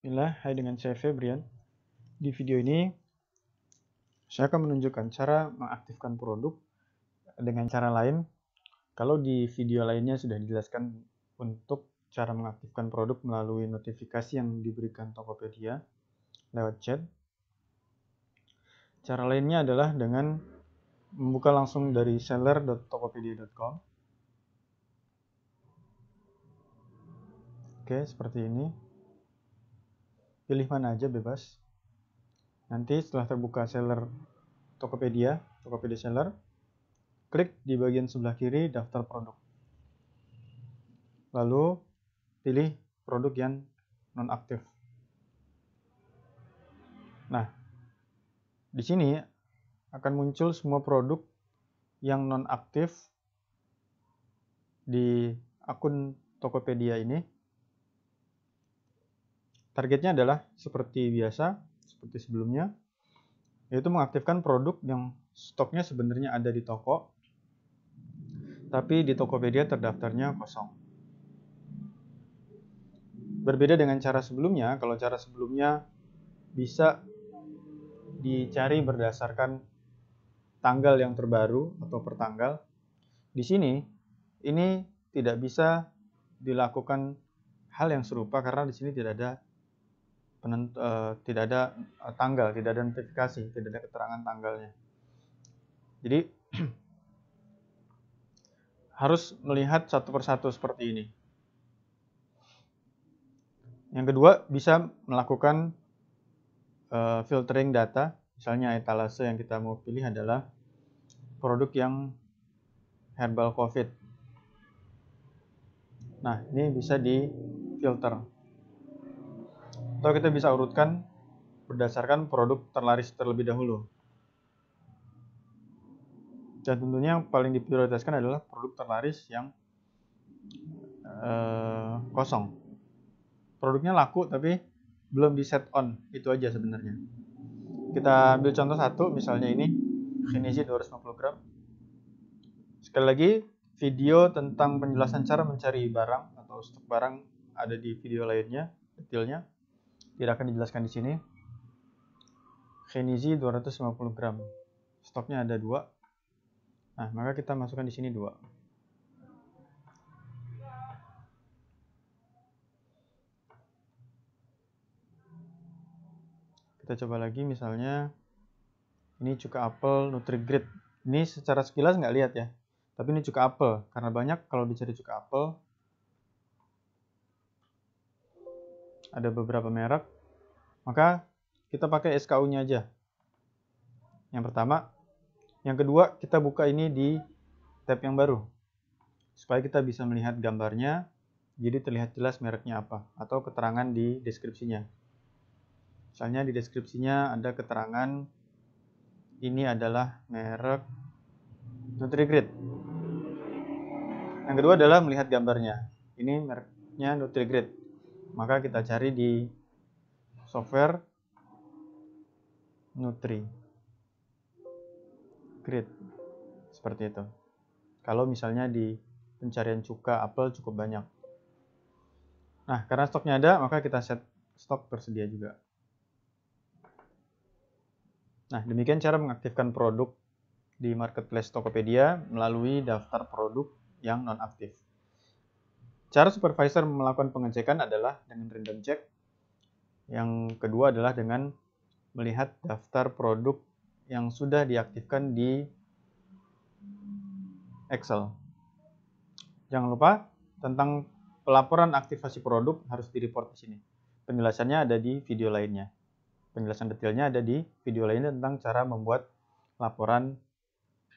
Bismillah, hai dengan saya Febrian. Di video ini, saya akan menunjukkan cara mengaktifkan produk dengan cara lain. Kalau di video lainnya sudah dijelaskan untuk cara mengaktifkan produk melalui notifikasi yang diberikan Tokopedia lewat chat. Cara lainnya adalah dengan membuka langsung dari seller.tokopedia.com. Oke, seperti ini pilih mana aja bebas nanti setelah terbuka seller Tokopedia Tokopedia seller klik di bagian sebelah kiri daftar produk lalu pilih produk yang nonaktif nah di sini akan muncul semua produk yang nonaktif di akun Tokopedia ini Targetnya adalah seperti biasa, seperti sebelumnya, yaitu mengaktifkan produk yang stoknya sebenarnya ada di toko, tapi di Tokopedia terdaftarnya kosong. Berbeda dengan cara sebelumnya, kalau cara sebelumnya bisa dicari berdasarkan tanggal yang terbaru atau pertanggal. Di sini, ini tidak bisa dilakukan hal yang serupa karena di sini tidak ada penentu, uh, eh, tidak ada eh, tanggal, tidak ada notifikasi, tidak ada keterangan tanggalnya. Jadi harus melihat satu persatu seperti ini. Yang kedua bisa melakukan uh, filtering data, misalnya etalase yang kita mau pilih adalah produk yang herbal COVID. Nah, ini bisa di filter. Atau kita bisa urutkan berdasarkan produk terlaris terlebih dahulu. Dan tentunya yang paling diprioritaskan adalah produk terlaris yang eh, kosong. Produknya laku tapi belum di set on, itu aja sebenarnya. Kita ambil contoh satu, misalnya ini Shinichi 250 gram. Sekali lagi, video tentang penjelasan cara mencari barang atau stok barang ada di video lainnya, detailnya tidak akan dijelaskan di sini. Kenizi 250 gram. Stoknya ada dua. Nah, maka kita masukkan di sini dua. Kita coba lagi misalnya ini cuka apel nutri Ini secara sekilas nggak lihat ya. Tapi ini cuka apel karena banyak kalau dicari cuka apel ada beberapa merek, maka kita pakai SKU-nya aja. Yang pertama, yang kedua kita buka ini di tab yang baru supaya kita bisa melihat gambarnya jadi terlihat jelas mereknya apa atau keterangan di deskripsinya. Misalnya di deskripsinya ada keterangan ini adalah merek NutriGrid. Yang kedua adalah melihat gambarnya. Ini mereknya NutriGrid maka kita cari di software Nutri Grid seperti itu kalau misalnya di pencarian cuka apel cukup banyak nah karena stoknya ada maka kita set stok tersedia juga nah demikian cara mengaktifkan produk di marketplace Tokopedia melalui daftar produk yang nonaktif. Cara supervisor melakukan pengecekan adalah dengan random check. Yang kedua adalah dengan melihat daftar produk yang sudah diaktifkan di Excel. Jangan lupa tentang pelaporan aktivasi produk harus direport di sini. Penjelasannya ada di video lainnya. Penjelasan detailnya ada di video lainnya tentang cara membuat laporan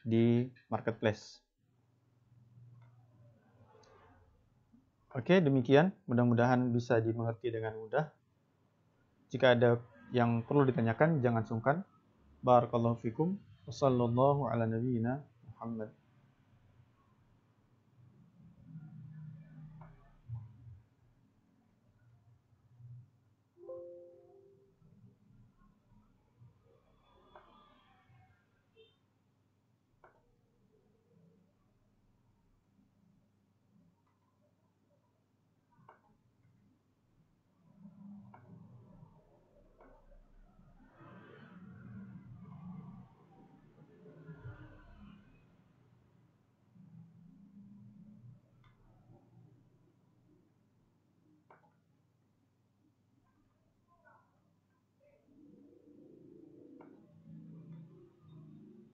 di marketplace. Oke, demikian. Mudah-mudahan bisa dimengerti dengan mudah. Jika ada yang perlu ditanyakan, jangan sungkan. Barakallahu fikum. Wassalamualaikum warahmatullahi wabarakatuh.